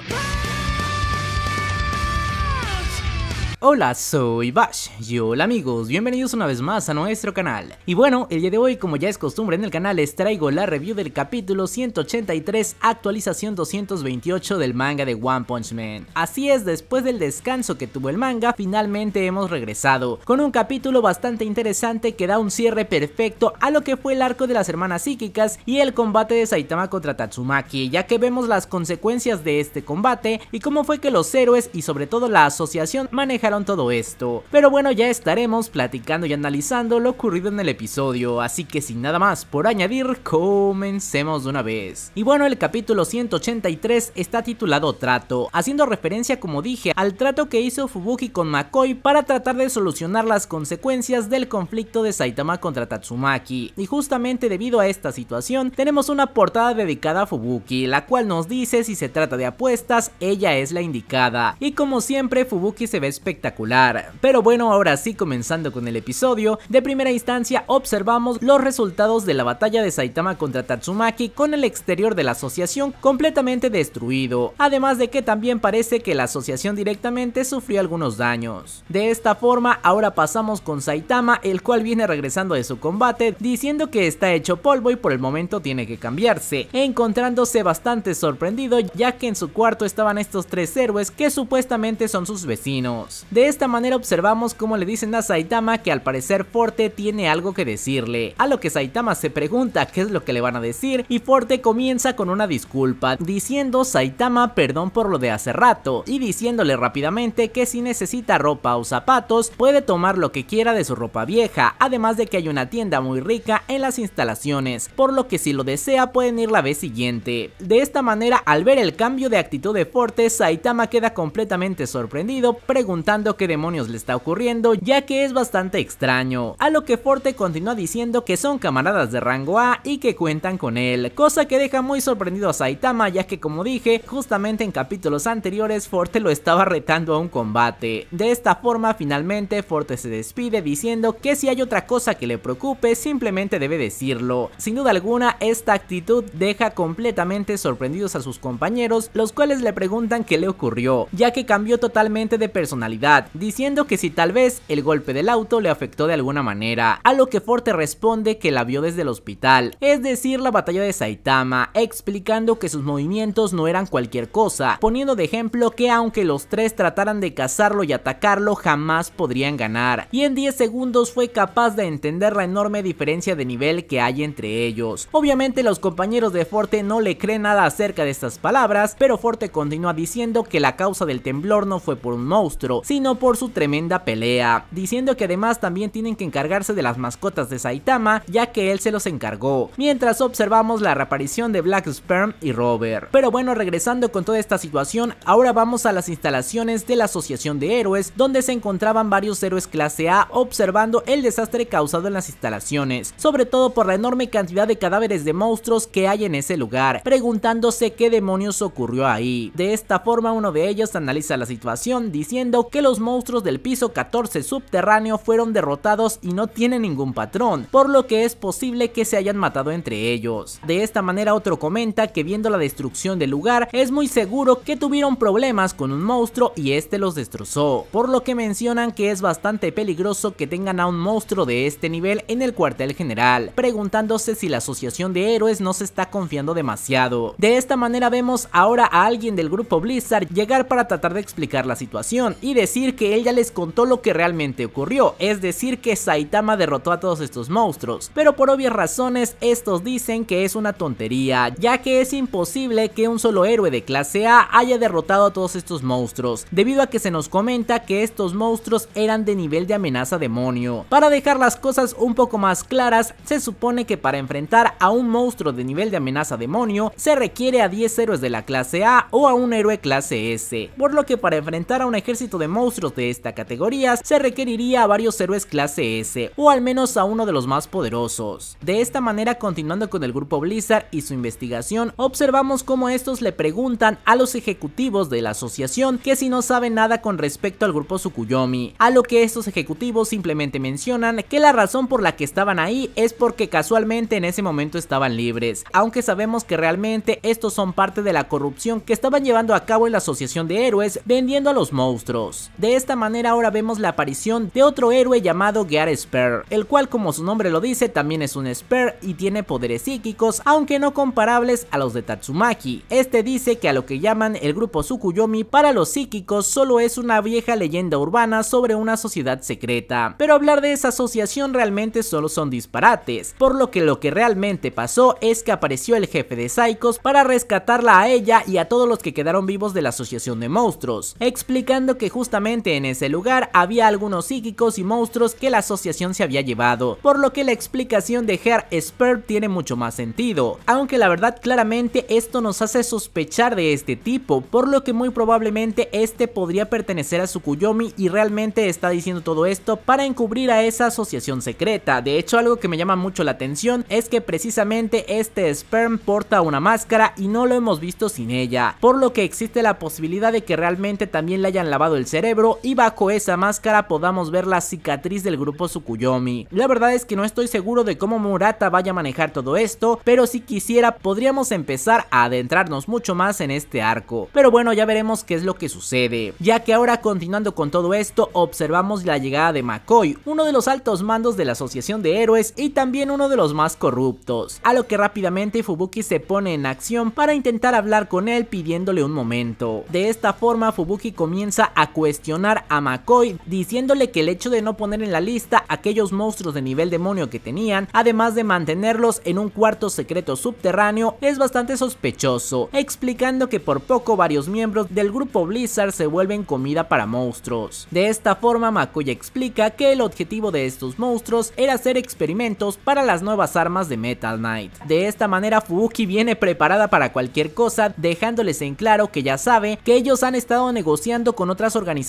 Champagne! Hola, soy Bash y hola amigos, bienvenidos una vez más a nuestro canal. Y bueno, el día de hoy como ya es costumbre en el canal les traigo la review del capítulo 183 actualización 228 del manga de One Punch Man. Así es, después del descanso que tuvo el manga, finalmente hemos regresado, con un capítulo bastante interesante que da un cierre perfecto a lo que fue el arco de las hermanas psíquicas y el combate de Saitama contra Tatsumaki, ya que vemos las consecuencias de este combate y cómo fue que los héroes y sobre todo la asociación manejan todo esto. Pero bueno, ya estaremos platicando y analizando lo ocurrido en el episodio, así que sin nada más por añadir, comencemos de una vez. Y bueno, el capítulo 183 está titulado Trato, haciendo referencia como dije al trato que hizo Fubuki con Makoi para tratar de solucionar las consecuencias del conflicto de Saitama contra Tatsumaki. Y justamente debido a esta situación, tenemos una portada dedicada a Fubuki, la cual nos dice si se trata de apuestas, ella es la indicada. Y como siempre, Fubuki se ve espectacular espectacular. Pero bueno, ahora sí comenzando con el episodio, de primera instancia observamos los resultados de la batalla de Saitama contra Tatsumaki con el exterior de la asociación completamente destruido, además de que también parece que la asociación directamente sufrió algunos daños. De esta forma, ahora pasamos con Saitama, el cual viene regresando de su combate diciendo que está hecho polvo y por el momento tiene que cambiarse, encontrándose bastante sorprendido ya que en su cuarto estaban estos tres héroes que supuestamente son sus vecinos. De esta manera observamos cómo le dicen a Saitama que al parecer Forte tiene algo que decirle, a lo que Saitama se pregunta qué es lo que le van a decir y Forte comienza con una disculpa, diciendo Saitama perdón por lo de hace rato y diciéndole rápidamente que si necesita ropa o zapatos puede tomar lo que quiera de su ropa vieja, además de que hay una tienda muy rica en las instalaciones, por lo que si lo desea pueden ir la vez siguiente. De esta manera al ver el cambio de actitud de Forte, Saitama queda completamente sorprendido preguntando qué demonios le está ocurriendo ya que es bastante extraño, a lo que Forte continúa diciendo que son camaradas de rango A y que cuentan con él, cosa que deja muy sorprendido a Saitama ya que como dije, justamente en capítulos anteriores Forte lo estaba retando a un combate. De esta forma finalmente Forte se despide diciendo que si hay otra cosa que le preocupe simplemente debe decirlo. Sin duda alguna esta actitud deja completamente sorprendidos a sus compañeros los cuales le preguntan qué le ocurrió, ya que cambió totalmente de personalidad diciendo que si tal vez el golpe del auto le afectó de alguna manera, a lo que Forte responde que la vio desde el hospital, es decir la batalla de Saitama, explicando que sus movimientos no eran cualquier cosa, poniendo de ejemplo que aunque los tres trataran de cazarlo y atacarlo jamás podrían ganar, y en 10 segundos fue capaz de entender la enorme diferencia de nivel que hay entre ellos. Obviamente los compañeros de Forte no le creen nada acerca de estas palabras, pero Forte continúa diciendo que la causa del temblor no fue por un monstruo, no por su tremenda pelea, diciendo que además también tienen que encargarse de las mascotas de Saitama ya que él se los encargó, mientras observamos la reaparición de Black Sperm y Robert. Pero bueno, regresando con toda esta situación, ahora vamos a las instalaciones de la Asociación de Héroes, donde se encontraban varios héroes clase A observando el desastre causado en las instalaciones, sobre todo por la enorme cantidad de cadáveres de monstruos que hay en ese lugar, preguntándose qué demonios ocurrió ahí. De esta forma uno de ellos analiza la situación diciendo que los monstruos del piso 14 subterráneo fueron derrotados y no tienen ningún patrón, por lo que es posible que se hayan matado entre ellos. De esta manera otro comenta que viendo la destrucción del lugar es muy seguro que tuvieron problemas con un monstruo y este los destrozó, por lo que mencionan que es bastante peligroso que tengan a un monstruo de este nivel en el cuartel general, preguntándose si la asociación de héroes no se está confiando demasiado. De esta manera vemos ahora a alguien del grupo Blizzard llegar para tratar de explicar la situación y decir que él ya les contó lo que realmente ocurrió, es decir que Saitama derrotó a todos estos monstruos, pero por obvias razones estos dicen que es una tontería, ya que es imposible que un solo héroe de clase A haya derrotado a todos estos monstruos, debido a que se nos comenta que estos monstruos eran de nivel de amenaza demonio. Para dejar las cosas un poco más claras, se supone que para enfrentar a un monstruo de nivel de amenaza demonio, se requiere a 10 héroes de la clase A o a un héroe clase S, por lo que para enfrentar a un ejército de monstruos de esta categoría, se requeriría a varios héroes clase S, o al menos a uno de los más poderosos. De esta manera, continuando con el grupo Blizzard y su investigación, observamos cómo estos le preguntan a los ejecutivos de la asociación que si no saben nada con respecto al grupo Sukuyomi. a lo que estos ejecutivos simplemente mencionan que la razón por la que estaban ahí es porque casualmente en ese momento estaban libres, aunque sabemos que realmente estos son parte de la corrupción que estaban llevando a cabo en la asociación de héroes vendiendo a los monstruos. De esta manera ahora vemos la aparición de otro héroe llamado Gear Spear, el cual como su nombre lo dice también es un Spear y tiene poderes psíquicos, aunque no comparables a los de Tatsumaki. Este dice que a lo que llaman el grupo Sukuyomi para los psíquicos solo es una vieja leyenda urbana sobre una sociedad secreta, pero hablar de esa asociación realmente solo son disparates, por lo que lo que realmente pasó es que apareció el jefe de Psychos para rescatarla a ella y a todos los que quedaron vivos de la asociación de monstruos, explicando que justamente en ese lugar había algunos psíquicos y monstruos que la asociación se había llevado, por lo que la explicación de Herr sperm tiene mucho más sentido, aunque la verdad claramente esto nos hace sospechar de este tipo, por lo que muy probablemente este podría pertenecer a Sukuyomi y realmente está diciendo todo esto para encubrir a esa asociación secreta, de hecho algo que me llama mucho la atención es que precisamente este Sperm porta una máscara y no lo hemos visto sin ella, por lo que existe la posibilidad de que realmente también le hayan lavado el cerebro y bajo esa máscara podamos ver la cicatriz del grupo Sukuyomi. La verdad es que no estoy seguro de cómo Murata vaya a manejar todo esto, pero si quisiera podríamos empezar a adentrarnos mucho más en este arco. Pero bueno, ya veremos qué es lo que sucede, ya que ahora continuando con todo esto observamos la llegada de Makoi uno de los altos mandos de la Asociación de Héroes y también uno de los más corruptos, a lo que rápidamente Fubuki se pone en acción para intentar hablar con él pidiéndole un momento. De esta forma Fubuki comienza a cuestionar a McCoy diciéndole que el hecho de no poner en la lista aquellos monstruos de nivel demonio que tenían, además de mantenerlos en un cuarto secreto subterráneo, es bastante sospechoso, explicando que por poco varios miembros del grupo Blizzard se vuelven comida para monstruos. De esta forma, McCoy explica que el objetivo de estos monstruos era hacer experimentos para las nuevas armas de Metal Knight. De esta manera, Fubuki viene preparada para cualquier cosa, dejándoles en claro que ya sabe que ellos han estado negociando con otras organizaciones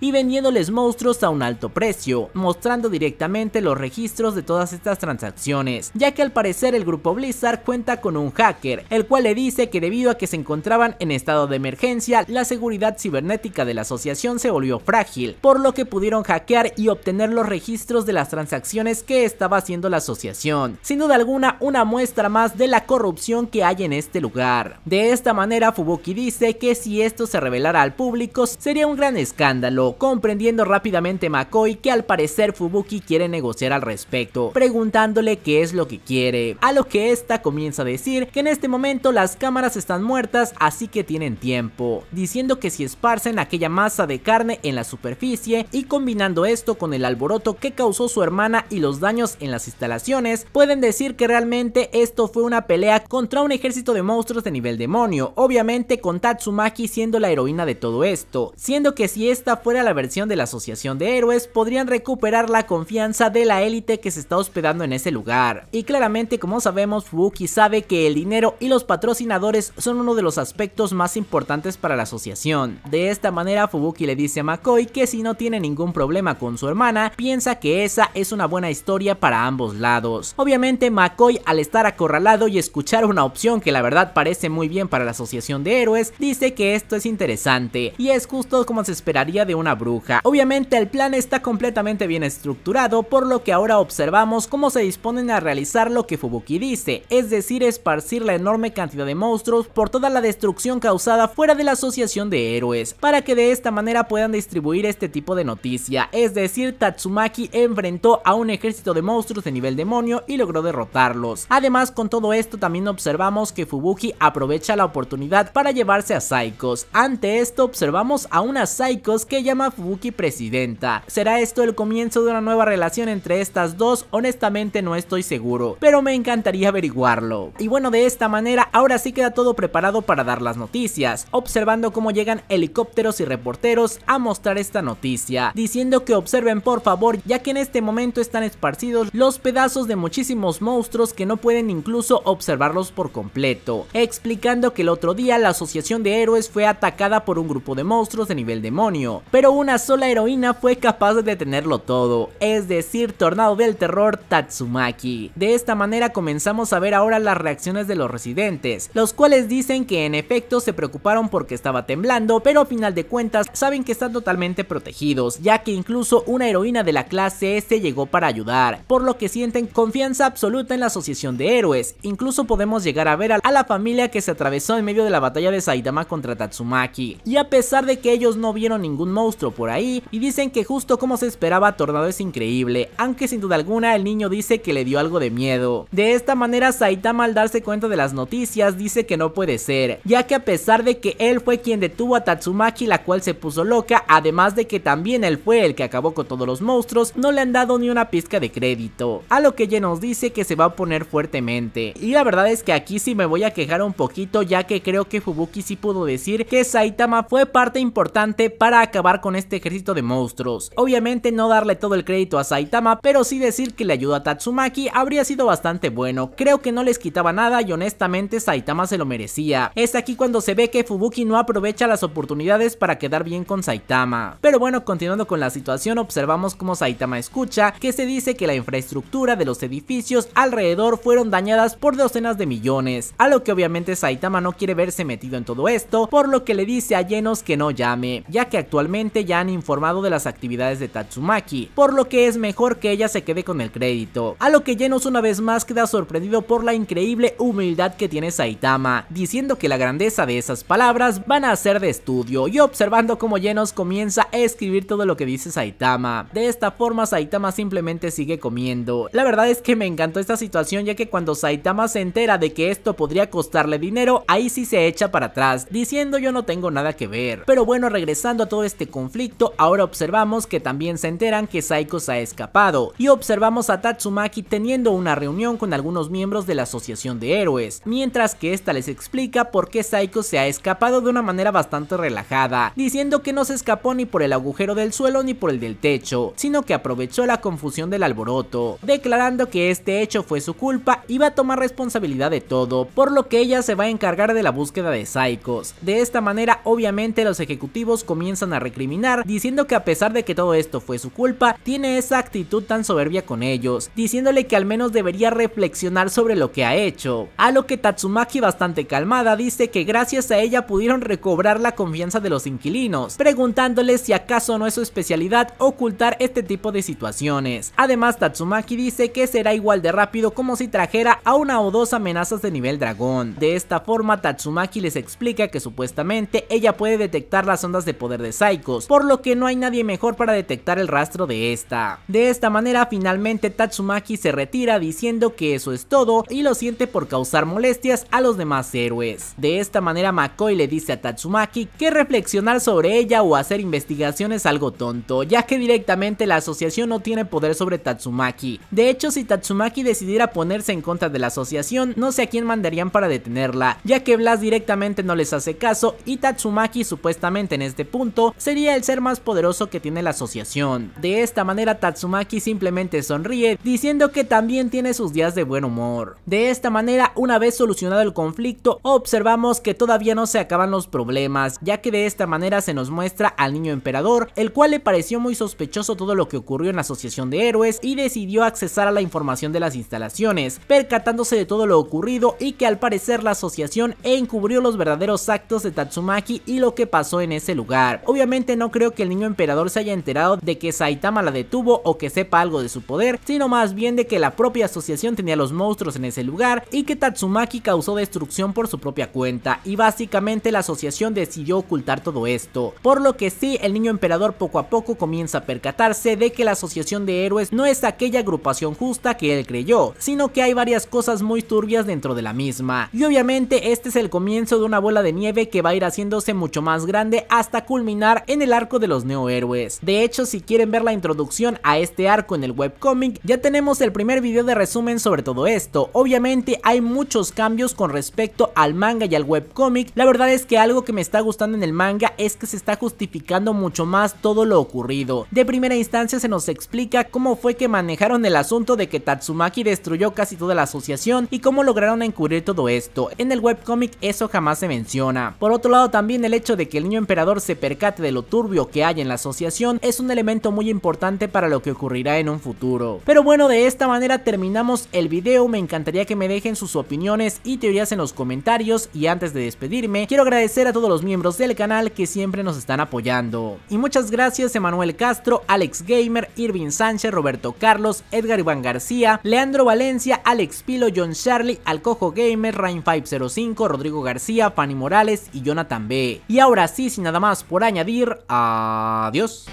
y vendiéndoles monstruos a un alto precio, mostrando directamente los registros de todas estas transacciones, ya que al parecer el grupo Blizzard cuenta con un hacker, el cual le dice que debido a que se encontraban en estado de emergencia, la seguridad cibernética de la asociación se volvió frágil, por lo que pudieron hackear y obtener los registros de las transacciones que estaba haciendo la asociación. Sin duda alguna, una muestra más de la corrupción que hay en este lugar. De esta manera, Fubuki dice que si esto se revelara al público, sería un gran escándalo escándalo, comprendiendo rápidamente McCoy que al parecer Fubuki quiere negociar al respecto, preguntándole qué es lo que quiere, a lo que esta comienza a decir que en este momento las cámaras están muertas así que tienen tiempo, diciendo que si esparcen aquella masa de carne en la superficie y combinando esto con el alboroto que causó su hermana y los daños en las instalaciones, pueden decir que realmente esto fue una pelea contra un ejército de monstruos de nivel demonio, obviamente con Tatsumaki siendo la heroína de todo esto, siendo que si si esta fuera la versión de la Asociación de Héroes, podrían recuperar la confianza de la élite que se está hospedando en ese lugar. Y claramente, como sabemos, Fubuki sabe que el dinero y los patrocinadores son uno de los aspectos más importantes para la asociación. De esta manera, Fubuki le dice a McCoy que si no tiene ningún problema con su hermana, piensa que esa es una buena historia para ambos lados. Obviamente, McCoy al estar acorralado y escuchar una opción que la verdad parece muy bien para la Asociación de Héroes, dice que esto es interesante, y es justo como se esperaría de una bruja. Obviamente el plan está completamente bien estructurado, por lo que ahora observamos cómo se disponen a realizar lo que Fubuki dice, es decir, esparcir la enorme cantidad de monstruos por toda la destrucción causada fuera de la asociación de héroes, para que de esta manera puedan distribuir este tipo de noticia, es decir, Tatsumaki enfrentó a un ejército de monstruos de nivel demonio y logró derrotarlos. Además, con todo esto también observamos que Fubuki aprovecha la oportunidad para llevarse a Psychos. Ante esto observamos a una Psycho que llama Fubuki presidenta. ¿Será esto el comienzo de una nueva relación entre estas dos? Honestamente no estoy seguro, pero me encantaría averiguarlo. Y bueno, de esta manera ahora sí queda todo preparado para dar las noticias, observando cómo llegan helicópteros y reporteros a mostrar esta noticia, diciendo que observen por favor ya que en este momento están esparcidos los pedazos de muchísimos monstruos que no pueden incluso observarlos por completo, explicando que el otro día la asociación de héroes fue atacada por un grupo de monstruos de nivel de monstruos pero una sola heroína fue capaz de detenerlo todo, es decir, Tornado del Terror Tatsumaki. De esta manera comenzamos a ver ahora las reacciones de los residentes, los cuales dicen que en efecto se preocuparon porque estaba temblando, pero a final de cuentas saben que están totalmente protegidos, ya que incluso una heroína de la clase S este llegó para ayudar, por lo que sienten confianza absoluta en la asociación de héroes, incluso podemos llegar a ver a la familia que se atravesó en medio de la batalla de Saitama contra Tatsumaki, y a pesar de que ellos no vieron ningún monstruo por ahí y dicen que justo como se esperaba Tornado es increíble, aunque sin duda alguna el niño dice que le dio algo de miedo. De esta manera Saitama al darse cuenta de las noticias dice que no puede ser, ya que a pesar de que él fue quien detuvo a Tatsumaki la cual se puso loca, además de que también él fue el que acabó con todos los monstruos, no le han dado ni una pizca de crédito, a lo que ya nos dice que se va a poner fuertemente. Y la verdad es que aquí sí me voy a quejar un poquito ya que creo que Fubuki sí pudo decir que Saitama fue parte importante para acabar con este ejército de monstruos. Obviamente no darle todo el crédito a Saitama, pero sí decir que le ayuda a Tatsumaki habría sido bastante bueno. Creo que no les quitaba nada y honestamente Saitama se lo merecía. Es aquí cuando se ve que Fubuki no aprovecha las oportunidades para quedar bien con Saitama. Pero bueno, continuando con la situación, observamos cómo Saitama escucha que se dice que la infraestructura de los edificios alrededor fueron dañadas por docenas de millones, a lo que obviamente Saitama no quiere verse metido en todo esto, por lo que le dice a Llenos que no llame, ya que actualmente ya han informado de las actividades de Tatsumaki, por lo que es mejor que ella se quede con el crédito. A lo que Genos una vez más queda sorprendido por la increíble humildad que tiene Saitama, diciendo que la grandeza de esas palabras van a ser de estudio y observando cómo Genos comienza a escribir todo lo que dice Saitama. De esta forma Saitama simplemente sigue comiendo. La verdad es que me encantó esta situación ya que cuando Saitama se entera de que esto podría costarle dinero, ahí sí se echa para atrás, diciendo yo no tengo nada que ver. Pero bueno, regresando todo este conflicto, ahora observamos que también se enteran que Saiko se ha escapado, y observamos a Tatsumaki teniendo una reunión con algunos miembros de la Asociación de Héroes, mientras que esta les explica por qué Saiko se ha escapado de una manera bastante relajada, diciendo que no se escapó ni por el agujero del suelo ni por el del techo, sino que aprovechó la confusión del alboroto, declarando que este hecho fue su culpa y va a tomar responsabilidad de todo, por lo que ella se va a encargar de la búsqueda de Psychos. De esta manera, obviamente, los ejecutivos comienzan a recriminar, diciendo que a pesar de que todo esto fue su culpa, tiene esa actitud tan soberbia con ellos, diciéndole que al menos debería reflexionar sobre lo que ha hecho. A lo que Tatsumaki bastante calmada dice que gracias a ella pudieron recobrar la confianza de los inquilinos, preguntándoles si acaso no es su especialidad ocultar este tipo de situaciones. Además Tatsumaki dice que será igual de rápido como si trajera a una o dos amenazas de nivel dragón. De esta forma Tatsumaki les explica que supuestamente ella puede detectar las ondas de poder de Psychos, por lo que no hay nadie mejor para detectar el rastro de esta. De esta manera finalmente Tatsumaki se retira diciendo que eso es todo y lo siente por causar molestias a los demás héroes. De esta manera makoi le dice a Tatsumaki que reflexionar sobre ella o hacer investigación es algo tonto, ya que directamente la asociación no tiene poder sobre Tatsumaki. De hecho, si Tatsumaki decidiera ponerse en contra de la asociación, no sé a quién mandarían para detenerla, ya que Blas directamente no les hace caso y Tatsumaki supuestamente en este punto sería el ser más poderoso que tiene la asociación. De esta manera Tatsumaki simplemente sonríe diciendo que también tiene sus días de buen humor. De esta manera una vez solucionado el conflicto observamos que todavía no se acaban los problemas ya que de esta manera se nos muestra al niño emperador el cual le pareció muy sospechoso todo lo que ocurrió en la asociación de héroes y decidió accesar a la información de las instalaciones percatándose de todo lo ocurrido y que al parecer la asociación encubrió los verdaderos actos de Tatsumaki y lo que pasó en ese lugar. Obviamente no creo que el niño emperador se haya enterado de que Saitama la detuvo o que sepa algo de su poder, sino más bien de que la propia asociación tenía los monstruos en ese lugar y que Tatsumaki causó destrucción por su propia cuenta y básicamente la asociación decidió ocultar todo esto. Por lo que sí, el niño emperador poco a poco comienza a percatarse de que la asociación de héroes no es aquella agrupación justa que él creyó, sino que hay varias cosas muy turbias dentro de la misma. Y obviamente este es el comienzo de una bola de nieve que va a ir haciéndose mucho más grande hasta culminar en el arco de los neohéroes. De hecho, si quieren ver la introducción a este arco en el webcomic, ya tenemos el primer video de resumen sobre todo esto. Obviamente hay muchos cambios con respecto al manga y al webcomic. La verdad es que algo que me está gustando en el manga es que se está justificando mucho más todo lo ocurrido. De primera instancia se nos explica cómo fue que manejaron el asunto de que Tatsumaki destruyó casi toda la asociación y cómo lograron encubrir todo esto. En el webcomic eso jamás se menciona. Por otro lado también el hecho de que el niño emperador se perdió percate de lo turbio que hay en la asociación es un elemento muy importante para lo que ocurrirá en un futuro. Pero bueno, de esta manera terminamos el video, me encantaría que me dejen sus opiniones y teorías en los comentarios y antes de despedirme, quiero agradecer a todos los miembros del canal que siempre nos están apoyando. Y muchas gracias Emanuel Castro, Alex Gamer, Irving Sánchez, Roberto Carlos, Edgar Iván García, Leandro Valencia, Alex Pilo, John Charlie, Alcojo Gamer, Rain505, Rodrigo García, Fanny Morales y Jonathan B. Y ahora sí, sin nada más por añadir añadir. Dios.